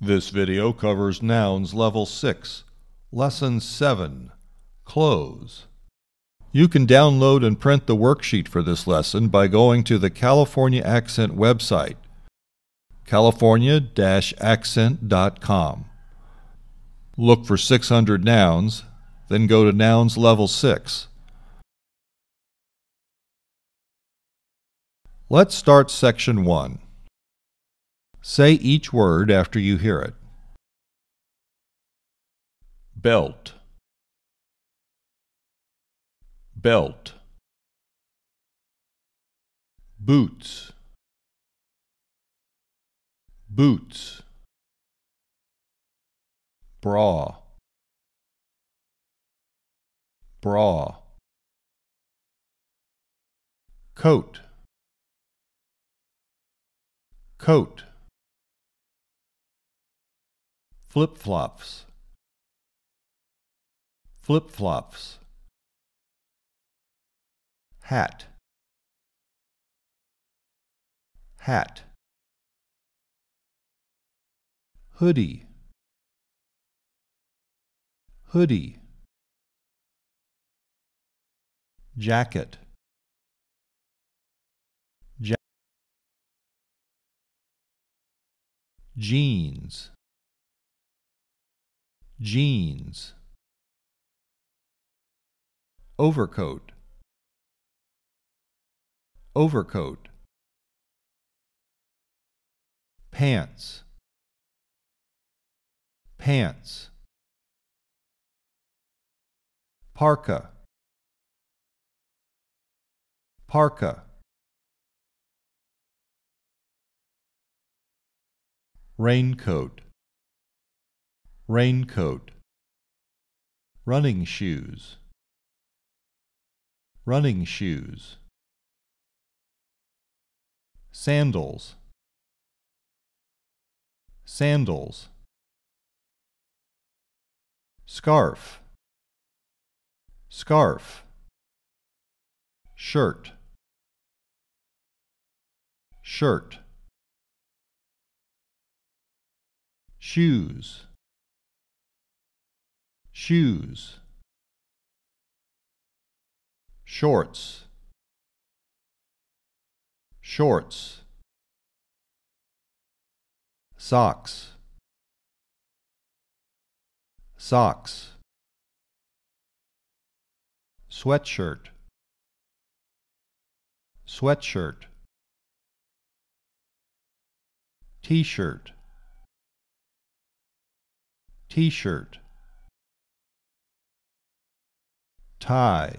This video covers Nouns Level 6, Lesson 7, Close. You can download and print the worksheet for this lesson by going to the California Accent website, california-accent.com. Look for 600 nouns, then go to Nouns Level 6. Let's start Section 1. Say each word after you hear it. Belt. Belt. Boots. Boots. Bra. Bra. Coat. Coat flip-flops flip-flops hat hat hoodie hoodie jacket ja jeans jeans overcoat overcoat pants pants parka parka raincoat raincoat, running shoes, running shoes, sandals, sandals, scarf, scarf, shirt, shirt, shoes, shoes shorts shorts socks socks sweatshirt sweatshirt t-shirt t-shirt tie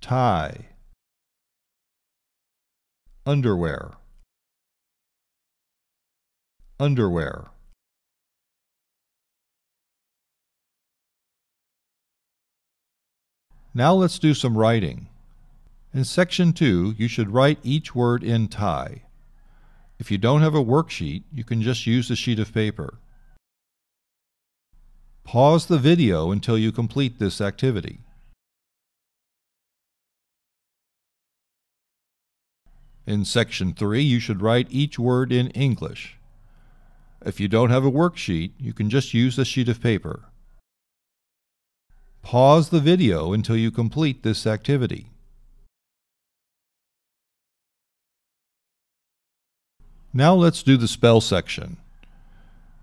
tie underwear underwear Now let's do some writing. In section 2, you should write each word in tie. If you don't have a worksheet, you can just use a sheet of paper. Pause the video until you complete this activity. In section 3, you should write each word in English. If you don't have a worksheet, you can just use a sheet of paper. Pause the video until you complete this activity. Now let's do the spell section.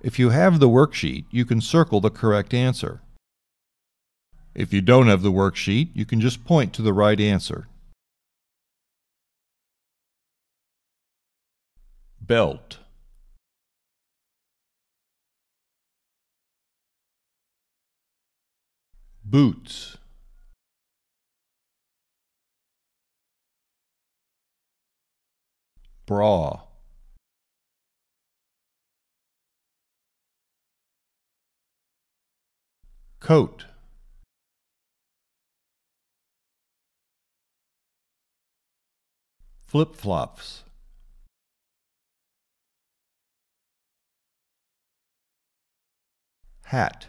If you have the worksheet, you can circle the correct answer. If you don't have the worksheet, you can just point to the right answer. Belt Boots Bra coat flip-flops hat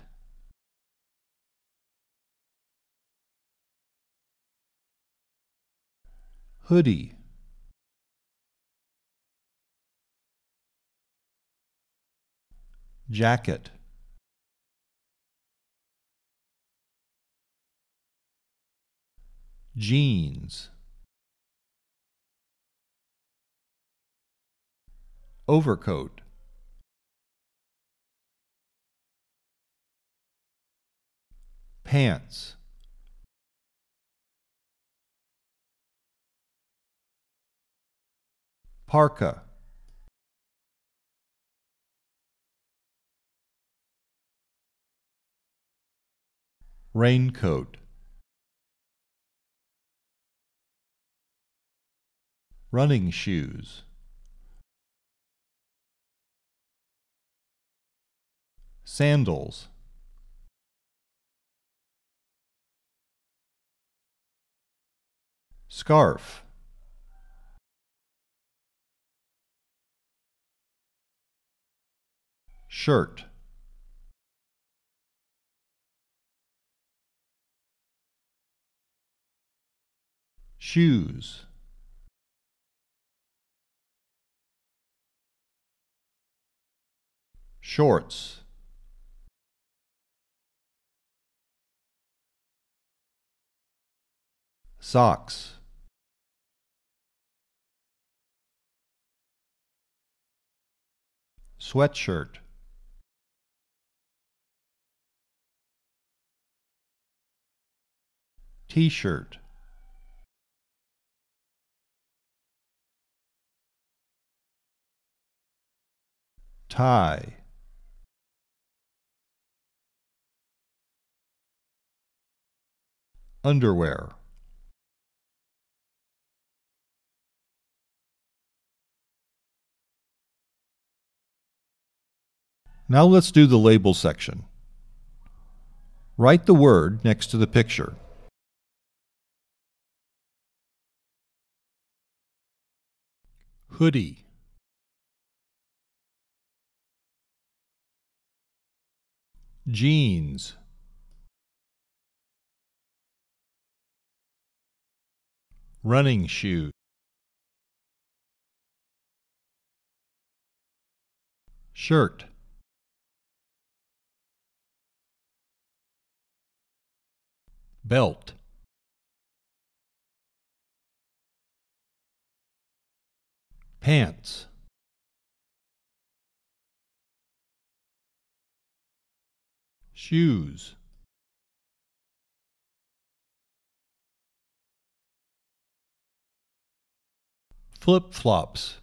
hoodie jacket jeans overcoat pants parka raincoat Running shoes. Sandals. Scarf. Shirt. Shoes. Shorts Socks Sweatshirt T-shirt Tie underwear Now let's do the label section. Write the word next to the picture. Hoodie. Jeans. Running shoe. Shirt. Belt. Pants. Shoes. Flip-flops.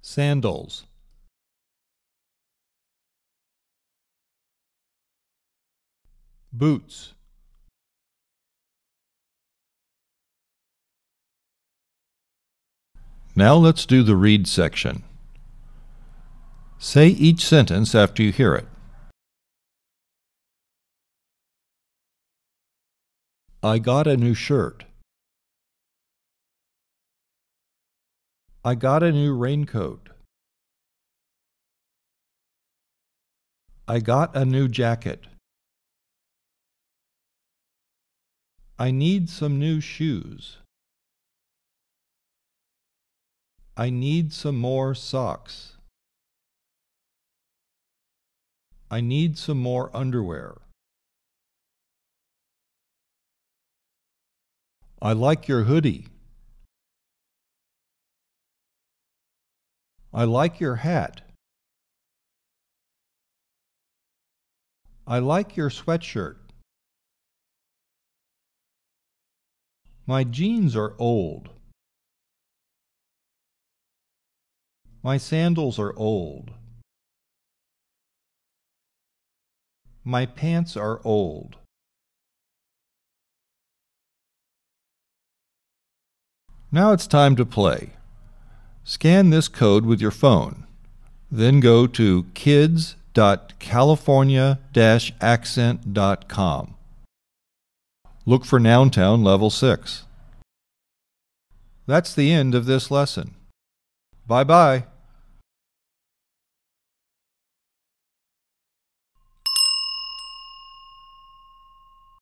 Sandals. Boots. Now let's do the read section. Say each sentence after you hear it. I got a new shirt. I got a new raincoat. I got a new jacket. I need some new shoes. I need some more socks. I need some more underwear. I like your hoodie. I like your hat. I like your sweatshirt. My jeans are old. My sandals are old. My pants are old. Now it's time to play. Scan this code with your phone. Then go to kids.california-accent.com. Look for Nountown Level 6. That's the end of this lesson. Bye-bye.